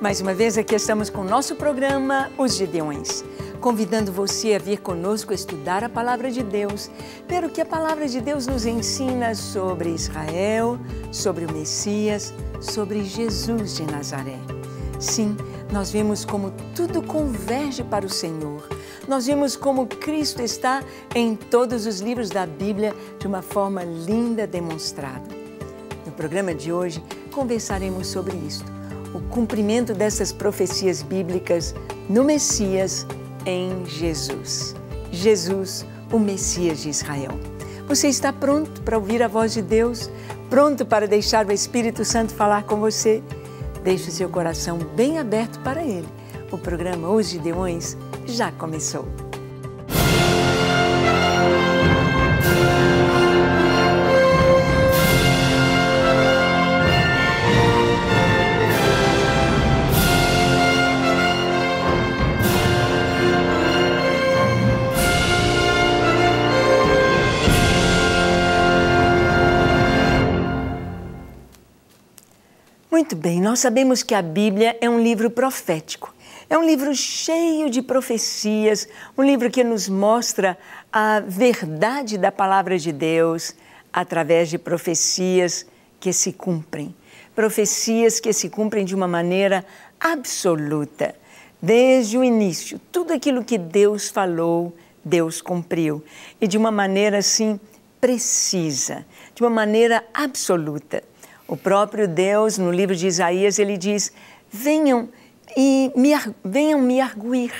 Mais uma vez, aqui estamos com o nosso programa Os Gideões, convidando você a vir conosco estudar a Palavra de Deus, ver o que a Palavra de Deus nos ensina sobre Israel, sobre o Messias, sobre Jesus de Nazaré. Sim, nós vemos como tudo converge para o Senhor. Nós vemos como Cristo está em todos os livros da Bíblia de uma forma linda demonstrada. No programa de hoje, conversaremos sobre isto o cumprimento dessas profecias bíblicas no Messias, em Jesus. Jesus, o Messias de Israel. Você está pronto para ouvir a voz de Deus? Pronto para deixar o Espírito Santo falar com você? Deixe o seu coração bem aberto para Ele. O programa Hoje Deões já começou. Muito bem, nós sabemos que a Bíblia é um livro profético. É um livro cheio de profecias, um livro que nos mostra a verdade da palavra de Deus através de profecias que se cumprem. Profecias que se cumprem de uma maneira absoluta. Desde o início, tudo aquilo que Deus falou, Deus cumpriu. E de uma maneira assim precisa, de uma maneira absoluta. O próprio Deus, no livro de Isaías, ele diz: venham e me, venham me arguir.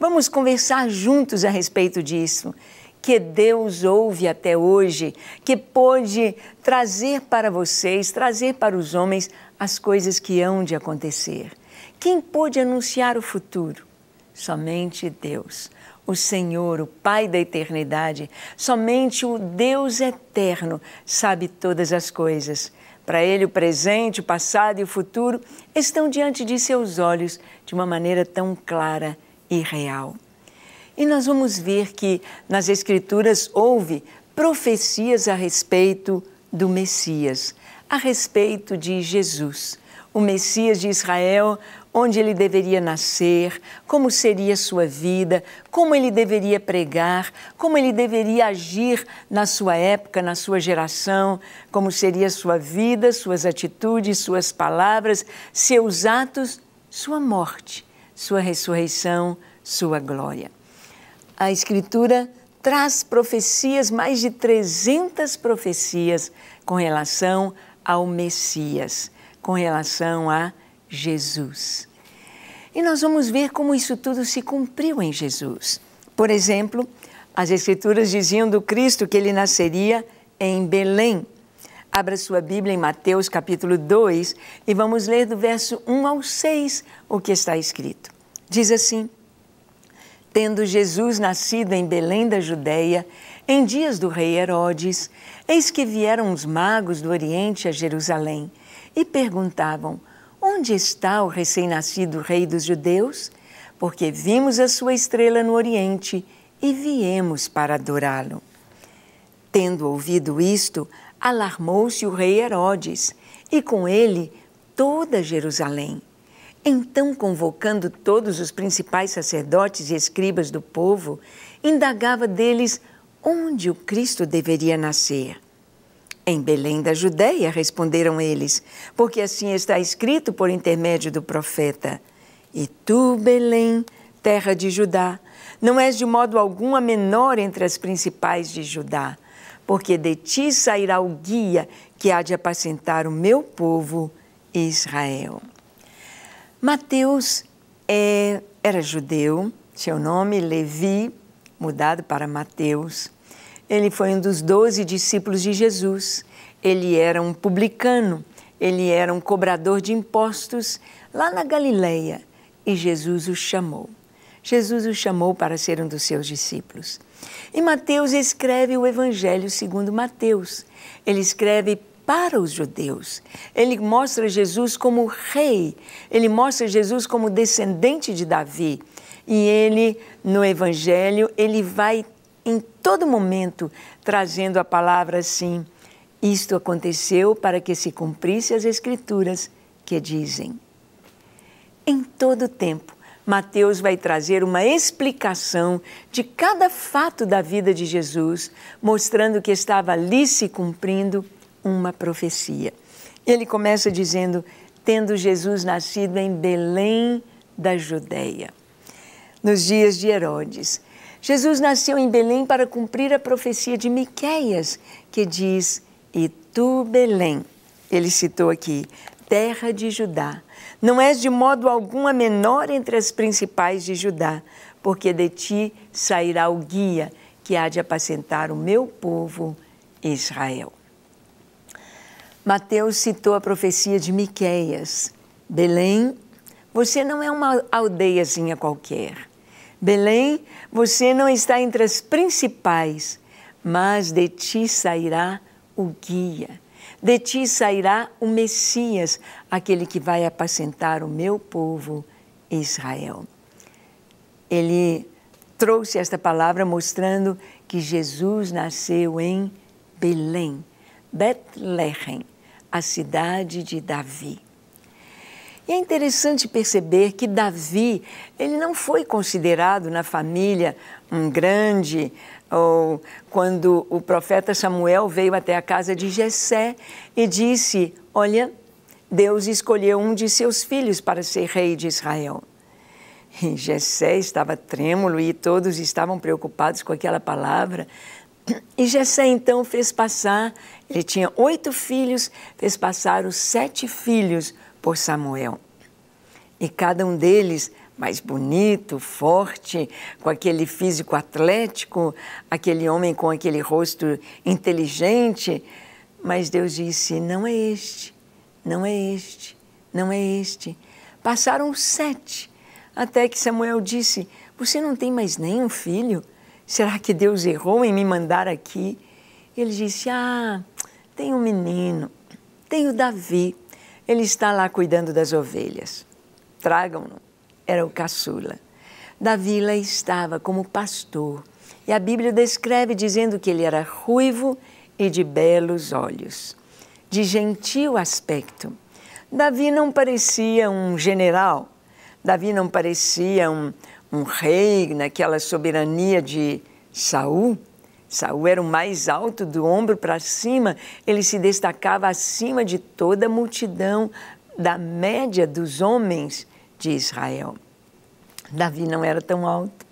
Vamos conversar juntos a respeito disso. Que Deus ouve até hoje, que pôde trazer para vocês, trazer para os homens as coisas que hão de acontecer. Quem pôde anunciar o futuro? Somente Deus, o Senhor, o Pai da eternidade, somente o Deus eterno sabe todas as coisas. Para ele, o presente, o passado e o futuro estão diante de seus olhos de uma maneira tão clara e real. E nós vamos ver que nas Escrituras houve profecias a respeito do Messias, a respeito de Jesus, o Messias de Israel, onde ele deveria nascer, como seria sua vida, como ele deveria pregar, como ele deveria agir na sua época, na sua geração, como seria sua vida, suas atitudes, suas palavras, seus atos, sua morte, sua ressurreição, sua glória. A Escritura traz profecias, mais de 300 profecias, com relação ao Messias, com relação a Jesus. E nós vamos ver como isso tudo se cumpriu em Jesus. Por exemplo, as Escrituras diziam do Cristo que ele nasceria em Belém. Abra sua Bíblia em Mateus capítulo 2 e vamos ler do verso 1 ao 6 o que está escrito. Diz assim: Tendo Jesus nascido em Belém da Judéia, em dias do rei Herodes, eis que vieram os magos do Oriente a Jerusalém e perguntavam: Onde está o recém-nascido Rei dos Judeus? Porque vimos a sua estrela no Oriente e viemos para adorá-lo. Tendo ouvido isto, alarmou-se o rei Herodes e com ele toda Jerusalém. Então, convocando todos os principais sacerdotes e escribas do povo, indagava deles onde o Cristo deveria nascer. Em Belém da Judéia, responderam eles, porque assim está escrito por intermédio do profeta. E tu, Belém, terra de Judá, não és de modo algum a menor entre as principais de Judá, porque de ti sairá o guia que há de apacentar o meu povo Israel. Mateus é, era judeu, seu nome Levi, mudado para Mateus. Ele foi um dos doze discípulos de Jesus. Ele era um publicano, ele era um cobrador de impostos lá na Galileia e Jesus o chamou. Jesus o chamou para ser um dos seus discípulos. E Mateus escreve o Evangelho segundo Mateus. Ele escreve para os judeus. Ele mostra Jesus como rei, ele mostra Jesus como descendente de Davi. E ele, no Evangelho, ele vai em todo momento trazendo a palavra assim: Isto aconteceu para que se cumprisse as Escrituras que dizem. Em todo tempo, Mateus vai trazer uma explicação de cada fato da vida de Jesus, mostrando que estava ali se cumprindo uma profecia. Ele começa dizendo: tendo Jesus nascido em Belém da Judéia. Nos dias de Herodes, Jesus nasceu em Belém para cumprir a profecia de Miqueias, que diz: "E tu, Belém, ele citou aqui, terra de Judá, não és de modo algum a menor entre as principais de Judá, porque de ti sairá o guia que há de apacentar o meu povo Israel." Mateus citou a profecia de Miqueias. Belém, você não é uma aldeiazinha qualquer. Belém, você não está entre as principais, mas de ti sairá o guia. De ti sairá o Messias, aquele que vai apacentar o meu povo Israel. Ele trouxe esta palavra mostrando que Jesus nasceu em Belém, Betlehem, a cidade de Davi. E é interessante perceber que Davi, ele não foi considerado na família um grande, ou quando o profeta Samuel veio até a casa de Jessé e disse: "Olha, Deus escolheu um de seus filhos para ser rei de Israel". E Jessé estava trêmulo e todos estavam preocupados com aquela palavra. E Jessé então fez passar, ele tinha oito filhos, fez passar os sete filhos por Samuel. E cada um deles mais bonito, forte, com aquele físico atlético, aquele homem com aquele rosto inteligente. Mas Deus disse: não é este, não é este, não é este. Passaram sete, até que Samuel disse: Você não tem mais nenhum filho? Será que Deus errou em me mandar aqui? Ele disse: Ah, tem um menino, tem o Davi. Ele está lá cuidando das ovelhas. Tragam-no. Era o caçula. Davi lá estava como pastor. E a Bíblia descreve dizendo que ele era ruivo e de belos olhos, de gentil aspecto. Davi não parecia um general, Davi não parecia um, um rei naquela soberania de Saul, Saul era o mais alto do ombro para cima, ele se destacava acima de toda a multidão da média dos homens de Israel. Davi não era tão alto,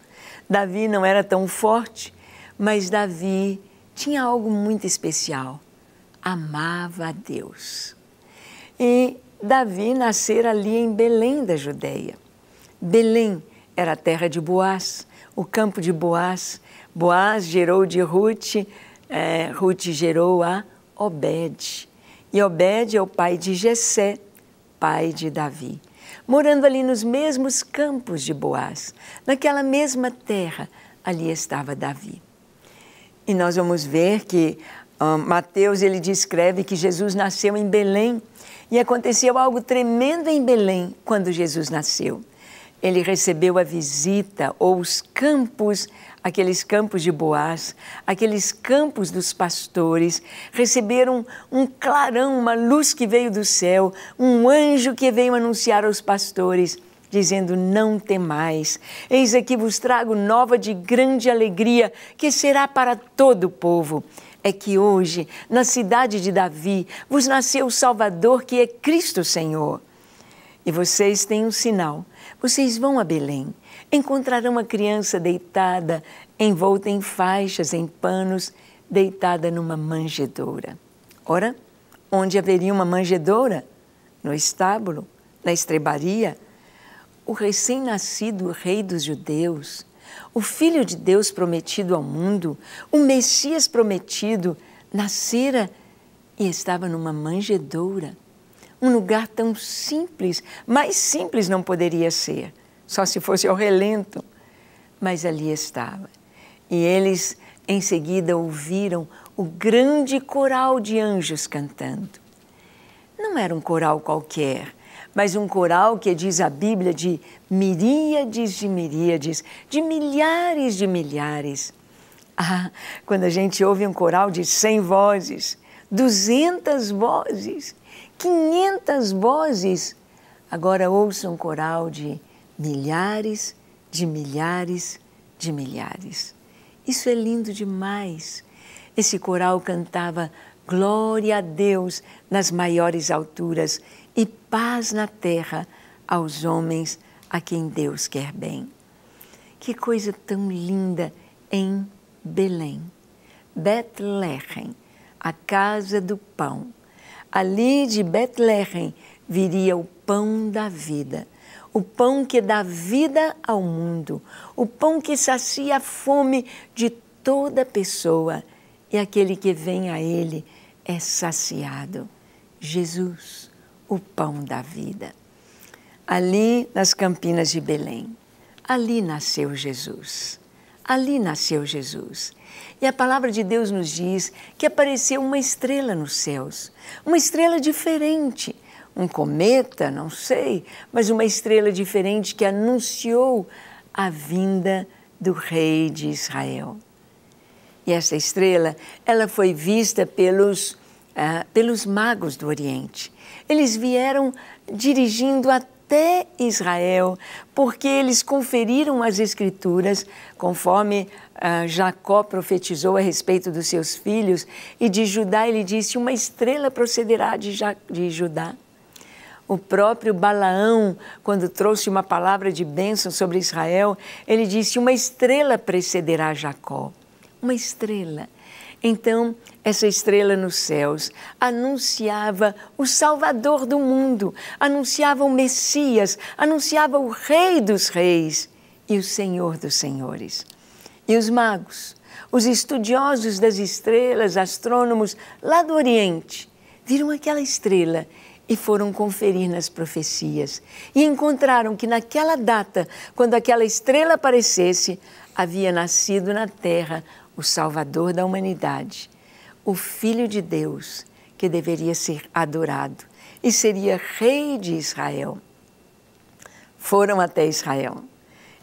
Davi não era tão forte, mas Davi tinha algo muito especial. Amava a Deus. E Davi nascera ali em Belém da Judéia. Belém era a terra de Boaz, o campo de Boaz, Boaz gerou de Ruth, é, Ruth gerou a Obed. E Obed é o pai de Jessé, pai de Davi. Morando ali nos mesmos campos de Boaz, naquela mesma terra, ali estava Davi. E nós vamos ver que um, ah, Mateus ele descreve que Jesus nasceu em Belém e aconteceu algo tremendo em Belém quando Jesus nasceu ele recebeu a visita ou os campos, aqueles campos de Boaz, aqueles campos dos pastores, receberam um clarão, uma luz que veio do céu, um anjo que veio anunciar aos pastores dizendo: Não temais, eis aqui vos trago nova de grande alegria, que será para todo o povo. É que hoje, na cidade de Davi, vos nasceu o Salvador, que é Cristo Senhor. E vocês têm um sinal. Vocês vão a Belém, encontrarão a criança deitada, envolta em faixas, em panos, deitada numa manjedoura. Ora, onde haveria uma manjedoura? No estábulo, na estrebaria. O recém-nascido rei dos judeus, o filho de Deus prometido ao mundo, o Messias prometido, nascera e estava numa manjedoura um lugar tão simples, mais simples não poderia ser, só se fosse ao relento. Mas ali estava. E eles em seguida ouviram o grande coral de anjos cantando. Não era um coral qualquer, mas um coral que diz a Bíblia de miríades de miríades, de milhares de milhares. Ah, quando a gente ouve um coral de cem vozes, duzentas vozes, 500 vozes, agora ouça um coral de milhares, de milhares, de milhares. Isso é lindo demais. Esse coral cantava glória a Deus nas maiores alturas e paz na terra aos homens a quem Deus quer bem. Que coisa tão linda em Belém, Betlehem, a casa do pão. Ali de Betlehem viria o pão da vida, o pão que dá vida ao mundo, o pão que sacia a fome de toda pessoa. E aquele que vem a Ele é saciado. Jesus, o pão da vida. Ali nas campinas de Belém, ali nasceu Jesus. Ali nasceu Jesus. E a palavra de Deus nos diz que apareceu uma estrela nos céus, uma estrela diferente, um cometa, não sei, mas uma estrela diferente que anunciou a vinda do rei de Israel. E essa estrela, ela foi vista pelos ah, pelos magos do Oriente. Eles vieram dirigindo até Israel, porque eles conferiram as escrituras, conforme ah, Jacó profetizou a respeito dos seus filhos, e de Judá ele disse: Uma estrela procederá de, ja de Judá. O próprio Balaão, quando trouxe uma palavra de bênção sobre Israel, ele disse: Uma estrela precederá Jacó. Uma estrela. Então, essa estrela nos céus anunciava o Salvador do mundo, anunciava o Messias, anunciava o Rei dos Reis e o Senhor dos Senhores e os magos, os estudiosos das estrelas, astrônomos lá do Oriente, viram aquela estrela e foram conferir nas profecias. E encontraram que naquela data, quando aquela estrela aparecesse, havia nascido na terra o Salvador da humanidade, o Filho de Deus, que deveria ser adorado e seria Rei de Israel. Foram até Israel.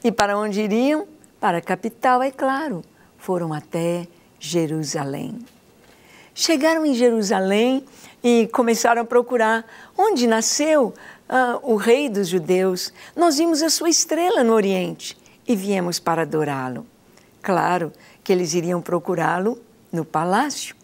E para onde iriam? para a capital, é claro, foram até Jerusalém. Chegaram em Jerusalém e começaram a procurar onde nasceu ah, o rei dos judeus. Nós vimos a sua estrela no Oriente e viemos para adorá-lo. Claro que eles iriam procurá-lo no palácio.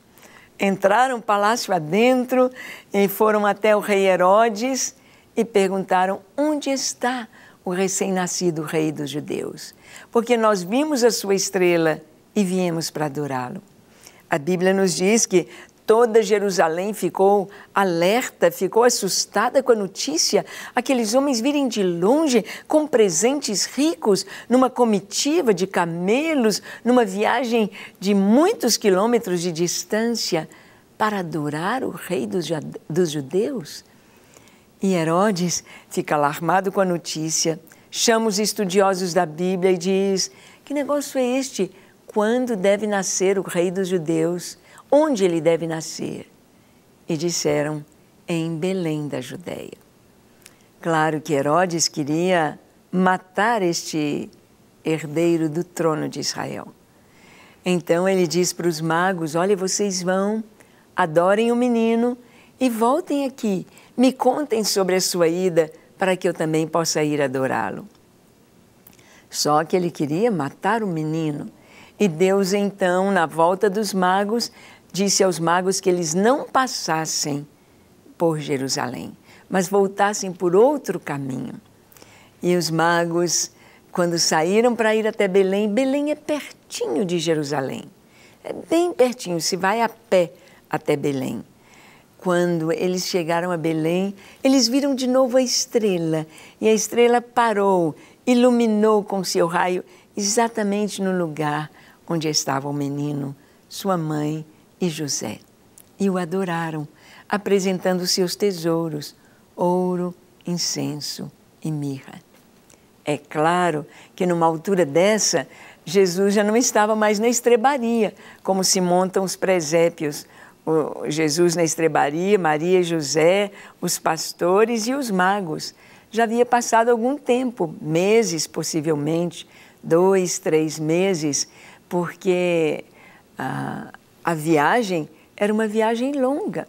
Entraram palácio adentro e foram até o rei Herodes e perguntaram: onde está o recém-nascido Rei dos Judeus, porque nós vimos a sua estrela e viemos para adorá-lo. A Bíblia nos diz que toda Jerusalém ficou alerta, ficou assustada com a notícia, aqueles homens virem de longe com presentes ricos, numa comitiva de camelos, numa viagem de muitos quilômetros de distância, para adorar o Rei dos, Judeus. E Herodes fica alarmado com a notícia, chama os estudiosos da Bíblia e diz: Que negócio é este? Quando deve nascer o rei dos judeus? Onde ele deve nascer? E disseram: Em Belém da Judéia. Claro que Herodes queria matar este herdeiro do trono de Israel. Então ele diz para os magos: Olha, vocês vão, adorem o menino e voltem aqui me contem sobre a sua ida para que eu também possa ir adorá-lo. Só que ele queria matar o menino. E Deus, então, na volta dos magos, disse aos magos que eles não passassem por Jerusalém, mas voltassem por outro caminho. E os magos, quando saíram para ir até Belém, Belém é pertinho de Jerusalém. É bem pertinho, se vai a pé até Belém quando eles chegaram a Belém, eles viram de novo a estrela. E a estrela parou, iluminou com seu raio exatamente no lugar onde estava o menino, sua mãe e José. E o adoraram, apresentando seus tesouros, ouro, incenso e mirra. É claro que numa altura dessa, Jesus já não estava mais na estrebaria, como se montam os presépios Jesus na estrebaria, Maria, José, os pastores e os magos. Já havia passado algum tempo, meses possivelmente, dois, três meses, porque a, ah, a viagem era uma viagem longa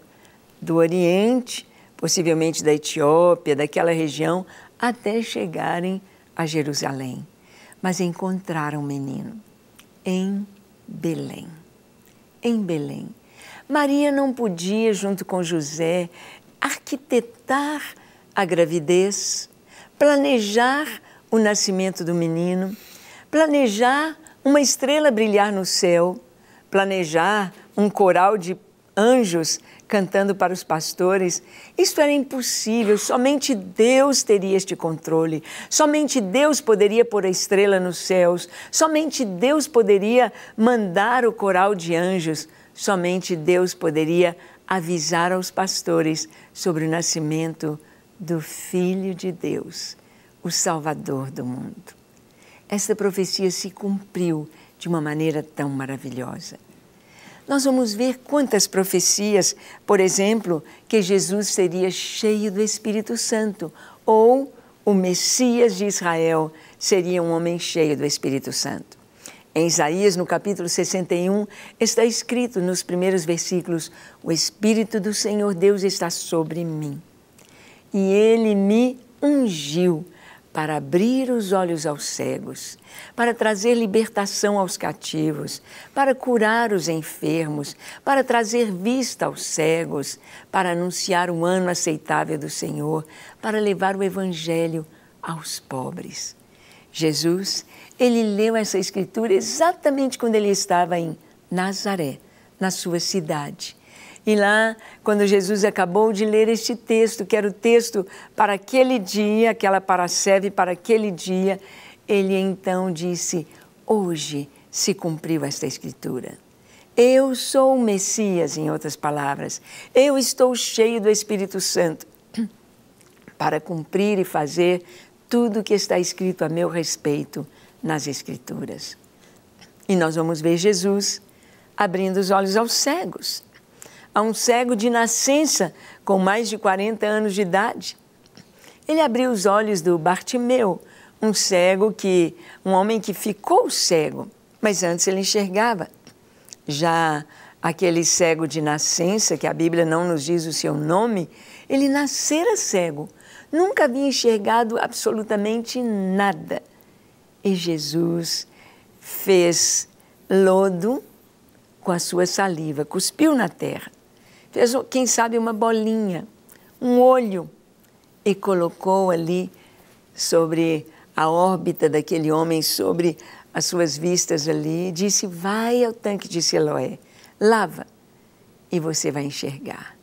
do Oriente, possivelmente da Etiópia, daquela região, até chegarem a Jerusalém. Mas encontraram o menino em Belém. Em Belém. Maria não podia, junto com José, arquitetar a gravidez, planejar o nascimento do menino, planejar uma estrela brilhar no céu, planejar um coral de anjos cantando para os pastores. Isto era impossível, somente Deus teria este controle, somente Deus poderia pôr a estrela nos céus, somente Deus poderia mandar o coral de anjos somente Deus poderia avisar aos pastores sobre o nascimento do Filho de Deus, o Salvador do mundo. Esta profecia se cumpriu de uma maneira tão maravilhosa. Nós vamos ver quantas profecias, por exemplo, que Jesus seria cheio do Espírito Santo ou o Messias de Israel seria um homem cheio do Espírito Santo. Em Isaías, no capítulo 61, está escrito nos primeiros versículos: O Espírito do Senhor Deus está sobre mim. E ele me ungiu para abrir os olhos aos cegos, para trazer libertação aos cativos, para curar os enfermos, para trazer vista aos cegos, para anunciar um ano aceitável do Senhor, para levar o Evangelho aos pobres. Jesus ele leu essa escritura exatamente quando ele estava em Nazaré, na sua cidade. E lá, quando Jesus acabou de ler este texto, que era o texto para aquele dia, aquela paraceve para aquele dia, ele então disse: Hoje se cumpriu esta escritura. Eu sou o Messias, em outras palavras. Eu estou cheio do Espírito Santo para cumprir e fazer tudo o que está escrito a meu respeito nas Escrituras. E nós vamos ver Jesus abrindo os olhos aos cegos. A um cego de nascença, com mais de 40 anos de idade. Ele abriu os olhos do Bartimeu, um cego que, um homem que ficou cego, mas antes ele enxergava. Já aquele cego de nascença, que a Bíblia não nos diz o seu nome, ele nascera cego, nunca havia enxergado absolutamente nada. E Jesus fez lodo com a sua saliva, cuspiu na terra, fez, quem sabe, uma bolinha, um olho, e colocou ali sobre a órbita daquele homem, sobre as suas vistas ali, disse: Vai ao tanque de Siloé, lava, e você vai enxergar.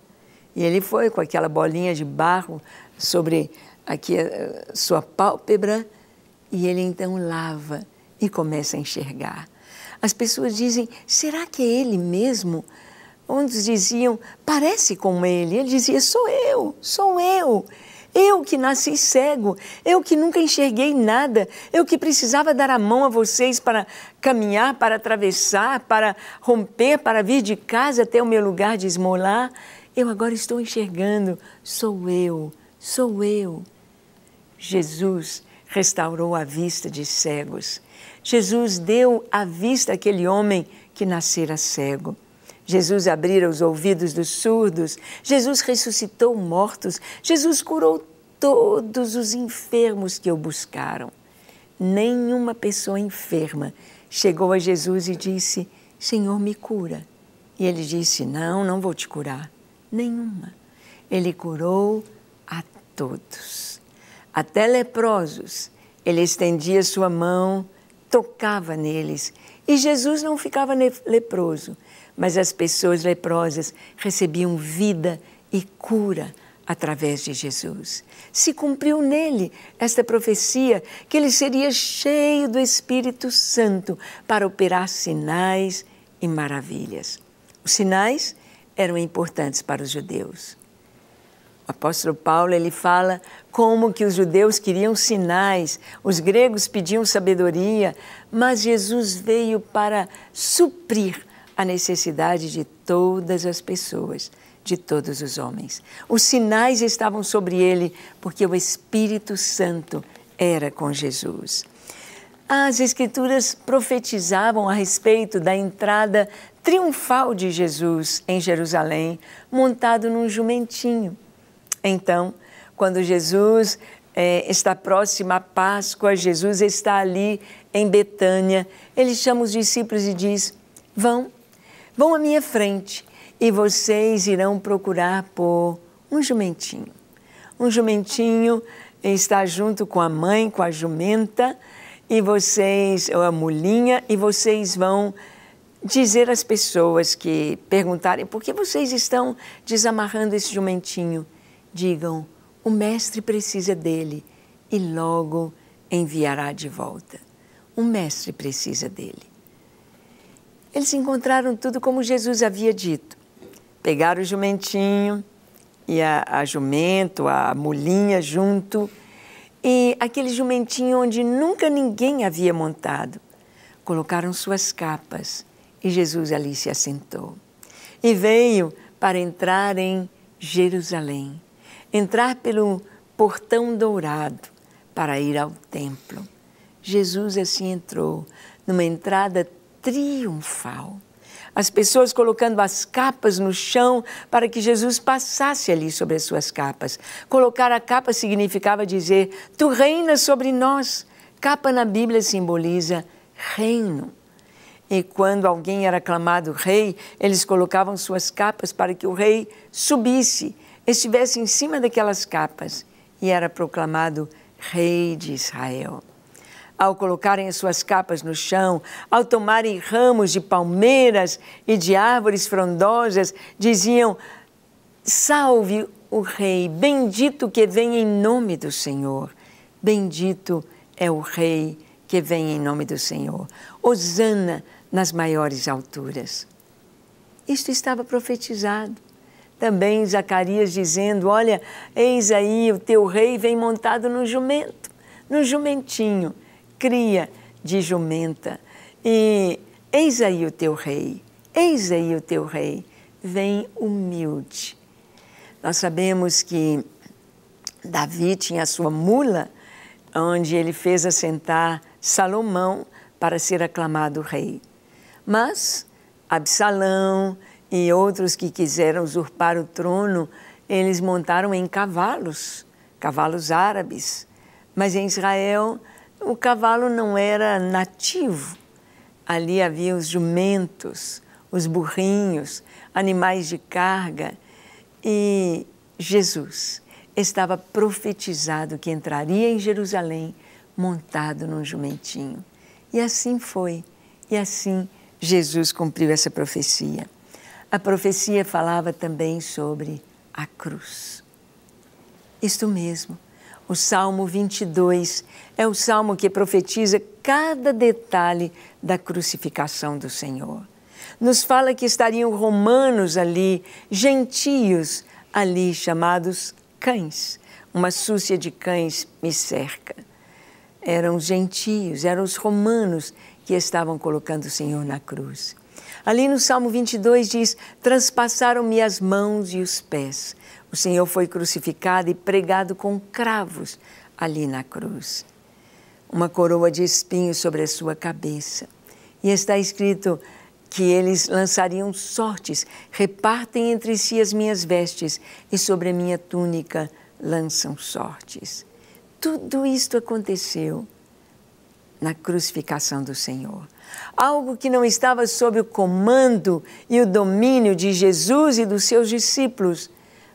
E ele foi com aquela bolinha de barro sobre aqui eh, sua pálpebra e ele então lava e começa a enxergar. As pessoas dizem: será que é ele mesmo? Uns diziam: parece com ele. Ele dizia: sou eu, sou eu. Eu que nasci cego, eu que nunca enxerguei nada, eu que precisava dar a mão a vocês para caminhar, para atravessar, para romper, para vir de casa até o meu lugar de esmolar. Eu agora estou enxergando, sou eu, sou eu. Jesus restaurou a vista de cegos. Jesus deu a vista àquele homem que nascera cego. Jesus abrira os ouvidos dos surdos. Jesus ressuscitou mortos. Jesus curou todos os enfermos que o buscaram. Nenhuma pessoa enferma chegou a Jesus e disse: Senhor, me cura. E ele disse: Não, não vou te curar. Nenhuma. Ele curou a todos até leprosos, ele estendia sua mão, tocava neles. E Jesus não ficava leproso, mas as pessoas leprosas recebiam vida e cura através de Jesus. Se cumpriu nele esta profecia que ele seria cheio do Espírito Santo para operar sinais e maravilhas. Os sinais eram importantes para os judeus apóstolo Paulo ele fala como que os judeus queriam sinais, os gregos pediam sabedoria, mas Jesus veio para suprir a necessidade de todas as pessoas, de todos os homens. Os sinais estavam sobre ele porque o Espírito Santo era com Jesus. As Escrituras profetizavam a respeito da entrada triunfal de Jesus em Jerusalém, montado num jumentinho. Então, quando Jesus é, está próximo à Páscoa, Jesus está ali em Betânia, ele chama os discípulos e diz: Vão, vão à minha frente e vocês irão procurar por um jumentinho. Um jumentinho está junto com a mãe, com a jumenta, e vocês, ou a mulinha, e vocês vão dizer às pessoas que perguntarem por que vocês estão desamarrando esse jumentinho digam: o mestre precisa dele e logo enviará de volta. O mestre precisa dele. Eles encontraram tudo como Jesus havia dito. Pegaram o jumentinho e a, a jumento, a mulinha junto, e aquele jumentinho onde nunca ninguém havia montado. Colocaram suas capas e Jesus ali se assentou. E veio para entrar em Jerusalém entrar pelo portão dourado para ir ao templo. Jesus assim entrou, numa entrada triunfal. As pessoas colocando as capas no chão para que Jesus passasse ali sobre as suas capas. Colocar a capa significava dizer: Tu reinas sobre nós. Capa na Bíblia simboliza reino. E quando alguém era aclamado rei, eles colocavam suas capas para que o rei subisse estivesse em cima daquelas capas e era proclamado Rei de Israel. Ao colocarem as suas capas no chão, ao tomarem ramos de palmeiras e de árvores frondosas, diziam: Salve o Rei, bendito que vem em nome do Senhor. Bendito é o Rei que vem em nome do Senhor. Hosana nas maiores alturas. Isto estava profetizado. Também Zacarias dizendo: Olha, eis aí o teu rei vem montado no jumento, no jumentinho, cria de jumenta. E eis aí o teu rei, eis aí o teu rei, vem humilde. Nós sabemos que Davi tinha a sua mula, onde ele fez assentar Salomão para ser aclamado rei. Mas Absalão e outros que quiseram usurpar o trono, eles montaram em cavalos, cavalos árabes. Mas em Israel, o cavalo não era nativo. Ali havia os jumentos, os burrinhos, animais de carga. E Jesus estava profetizado que entraria em Jerusalém montado num jumentinho. E assim foi. E assim Jesus cumpriu essa profecia. A profecia falava também sobre a cruz. Isto mesmo, o Salmo 22 é o salmo que profetiza cada detalhe da crucificação do Senhor. Nos fala que estariam romanos ali, gentios ali, chamados cães. Uma súcia de cães me cerca. Eram os gentios, eram os romanos que estavam colocando o Senhor na cruz. Ali no Salmo 22 diz: Transpassaram-me as mãos e os pés. O Senhor foi crucificado e pregado com cravos ali na cruz. Uma coroa de espinhos sobre a sua cabeça. E está escrito que eles lançariam sortes, repartem entre si as minhas vestes e sobre a minha túnica lançam sortes. Tudo isto aconteceu na crucificação do Senhor algo que não estava sob o comando e o domínio de Jesus e dos seus discípulos,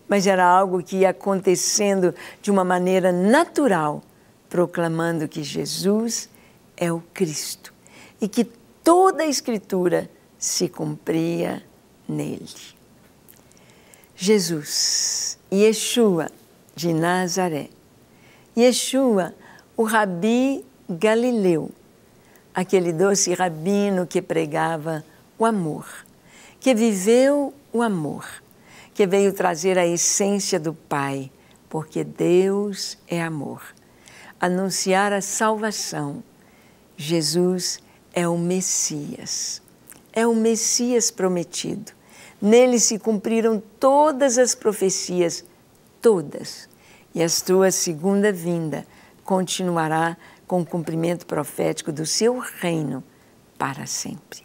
mas era algo que ia acontecendo de uma maneira natural, proclamando que Jesus é o Cristo e que toda a Escritura se cumpria nele. Jesus, Yeshua de Nazaré, Yeshua, o rabi galileu, aquele doce rabino que pregava o amor, que viveu o amor, que veio trazer a essência do Pai, porque Deus é amor. Anunciar a salvação. Jesus é o Messias. É o Messias prometido. Nele se cumpriram todas as profecias, todas. E a tua segunda vinda continuará com o cumprimento profético do seu reino para sempre.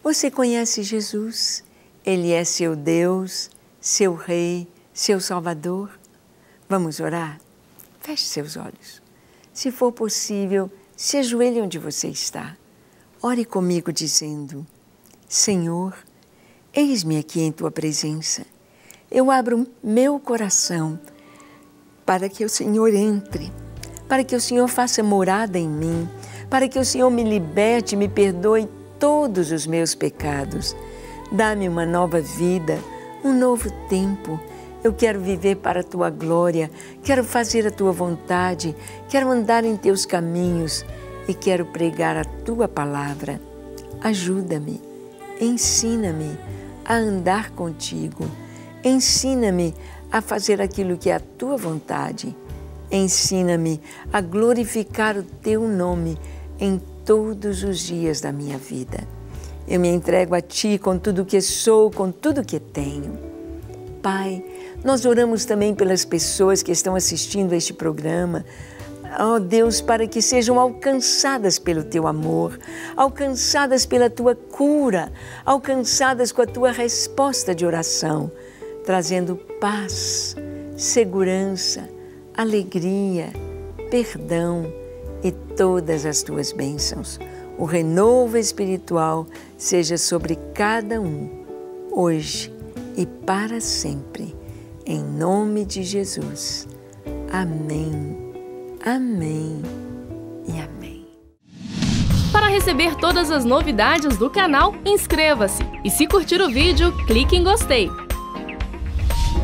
Você conhece Jesus? Ele é seu Deus, seu Rei, seu Salvador. Vamos orar? Feche seus olhos. Se for possível, se ajoelhe onde você está. Ore comigo dizendo: Senhor, eis-me aqui em tua presença. Eu abro meu coração para que o Senhor entre para que o Senhor faça morada em mim, para que o Senhor me liberte e me perdoe todos os meus pecados. Dá-me uma nova vida, um novo tempo. Eu quero viver para a tua glória, quero fazer a tua vontade, quero andar em teus caminhos e quero pregar a tua palavra. Ajuda-me, ensina-me a andar contigo, ensina-me a fazer aquilo que é a tua vontade Ensina-me a glorificar o teu nome em todos os dias da minha vida. Eu me entrego a ti com tudo que sou, com tudo que tenho. Pai, nós oramos também pelas pessoas que estão assistindo a este programa. Ó oh Deus, para que sejam alcançadas pelo teu amor, alcançadas pela tua cura, alcançadas com a tua resposta de oração, trazendo paz, segurança, alegria, perdão e todas as tuas bênçãos. O renovo espiritual seja sobre cada um, hoje e para sempre. Em nome de Jesus. Amém, amém e amém. Para receber todas as novidades do canal, inscreva-se e se curtir o vídeo, clique em gostei.